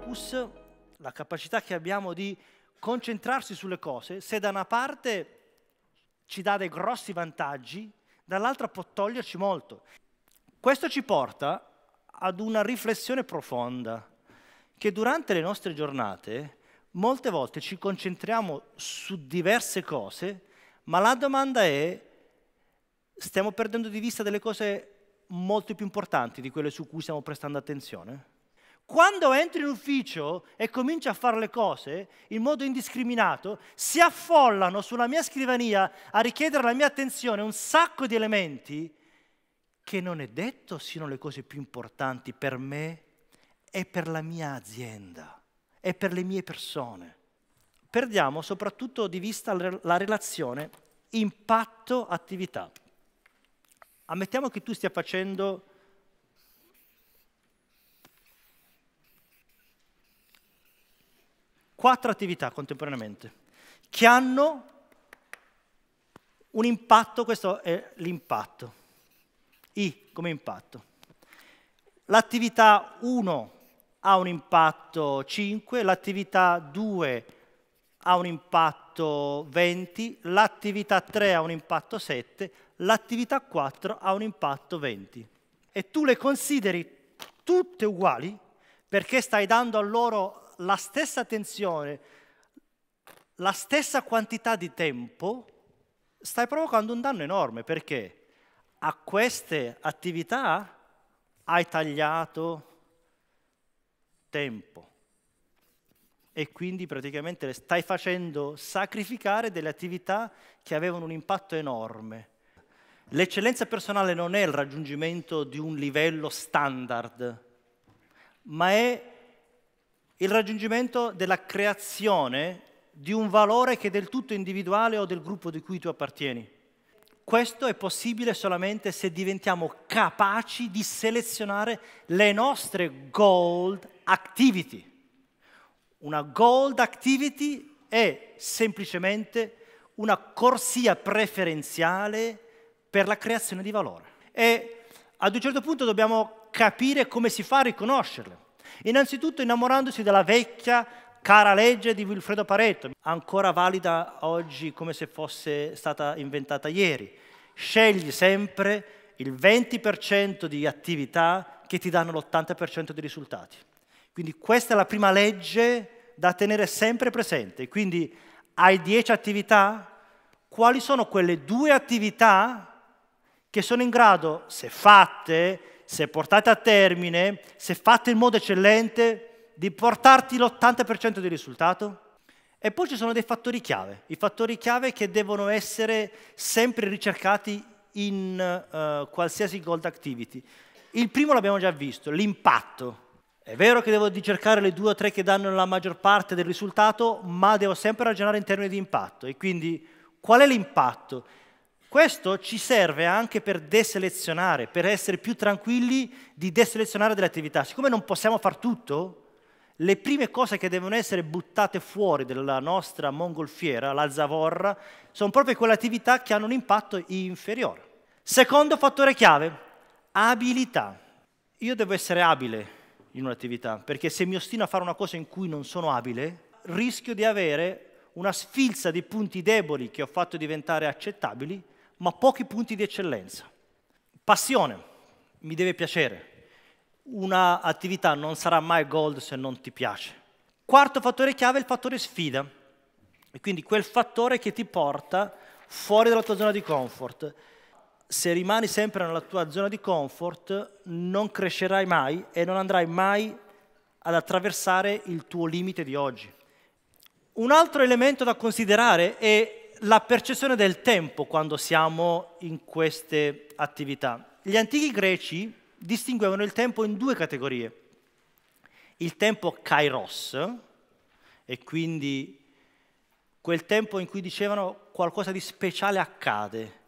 focus, la capacità che abbiamo di concentrarsi sulle cose, se da una parte ci dà dei grossi vantaggi, dall'altra può toglierci molto. Questo ci porta ad una riflessione profonda, che durante le nostre giornate molte volte ci concentriamo su diverse cose, ma la domanda è, stiamo perdendo di vista delle cose molto più importanti di quelle su cui stiamo prestando attenzione? quando entri in ufficio e cominci a fare le cose in modo indiscriminato, si affollano sulla mia scrivania a richiedere la mia attenzione un sacco di elementi che non è detto siano le cose più importanti per me e per la mia azienda e per le mie persone. Perdiamo soprattutto di vista la relazione impatto-attività. Ammettiamo che tu stia facendo quattro attività contemporaneamente che hanno un impatto, questo è l'impatto, I come impatto. L'attività 1 ha un impatto 5, l'attività 2 ha un impatto 20, l'attività 3 ha un impatto 7, l'attività 4 ha un impatto 20. E tu le consideri tutte uguali perché stai dando a loro la stessa attenzione, la stessa quantità di tempo, stai provocando un danno enorme perché a queste attività hai tagliato tempo e quindi praticamente le stai facendo sacrificare delle attività che avevano un impatto enorme. L'eccellenza personale non è il raggiungimento di un livello standard, ma è il raggiungimento della creazione di un valore che è del tutto individuale o del gruppo di cui tu appartieni. Questo è possibile solamente se diventiamo capaci di selezionare le nostre gold activity. Una gold activity è semplicemente una corsia preferenziale per la creazione di valore. E ad un certo punto dobbiamo capire come si fa a riconoscerle. Innanzitutto innamorandosi della vecchia cara legge di Wilfredo Pareto, ancora valida oggi come se fosse stata inventata ieri. Scegli sempre il 20% di attività che ti danno l'80% di risultati. Quindi questa è la prima legge da tenere sempre presente. Quindi hai 10 attività? Quali sono quelle due attività che sono in grado, se fatte, se portate a termine, se fate in modo eccellente, di portarti l'80% di risultato? E poi ci sono dei fattori chiave, i fattori chiave che devono essere sempre ricercati in uh, qualsiasi gold activity. Il primo l'abbiamo già visto, l'impatto. È vero che devo ricercare le due o tre che danno la maggior parte del risultato, ma devo sempre ragionare in termini di impatto. E quindi qual è l'impatto? Questo ci serve anche per deselezionare, per essere più tranquilli di deselezionare delle attività. Siccome non possiamo far tutto, le prime cose che devono essere buttate fuori dalla nostra mongolfiera, la zavorra, sono proprio quelle attività che hanno un impatto inferiore. Secondo fattore chiave, abilità. Io devo essere abile in un'attività, perché se mi ostino a fare una cosa in cui non sono abile, rischio di avere una sfilza di punti deboli che ho fatto diventare accettabili ma pochi punti di eccellenza. Passione, mi deve piacere. Una attività non sarà mai gold se non ti piace. Quarto fattore chiave è il fattore sfida, e quindi quel fattore che ti porta fuori dalla tua zona di comfort. Se rimani sempre nella tua zona di comfort non crescerai mai e non andrai mai ad attraversare il tuo limite di oggi. Un altro elemento da considerare è la percezione del tempo quando siamo in queste attività. Gli antichi greci distinguevano il tempo in due categorie. Il tempo kairos, e quindi quel tempo in cui dicevano qualcosa di speciale accade.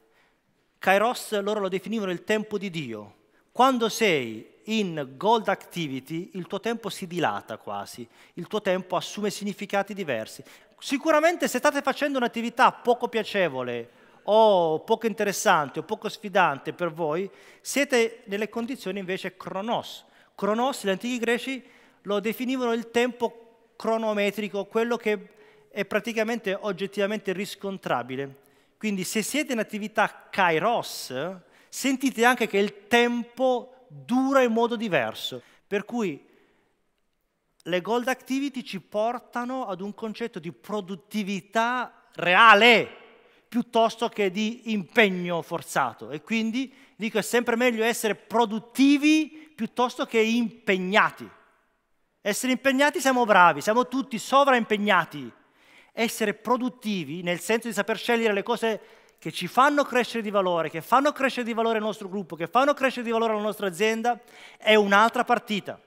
Kairos loro lo definivano il tempo di Dio. Quando sei in gold activity il tuo tempo si dilata quasi, il tuo tempo assume significati diversi. Sicuramente se state facendo un'attività poco piacevole o poco interessante o poco sfidante per voi, siete nelle condizioni invece cronos. Cronos, gli antichi greci lo definivano il tempo cronometrico, quello che è praticamente oggettivamente riscontrabile. Quindi se siete in attività kairos, sentite anche che il tempo dura in modo diverso. Per cui le gold activity ci portano ad un concetto di produttività reale piuttosto che di impegno forzato e quindi dico è sempre meglio essere produttivi piuttosto che impegnati. Essere impegnati siamo bravi, siamo tutti sovraimpegnati. Essere produttivi nel senso di saper scegliere le cose che ci fanno crescere di valore, che fanno crescere di valore il nostro gruppo, che fanno crescere di valore la nostra azienda, è un'altra partita.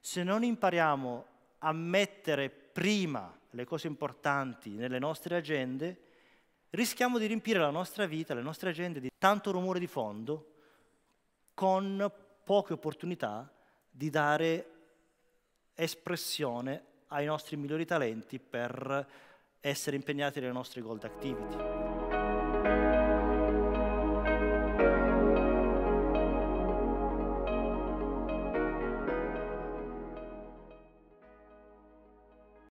Se non impariamo a mettere prima le cose importanti nelle nostre agende, rischiamo di riempire la nostra vita, le nostre agende di tanto rumore di fondo con poche opportunità di dare espressione ai nostri migliori talenti per essere impegnati nelle nostre gold activity.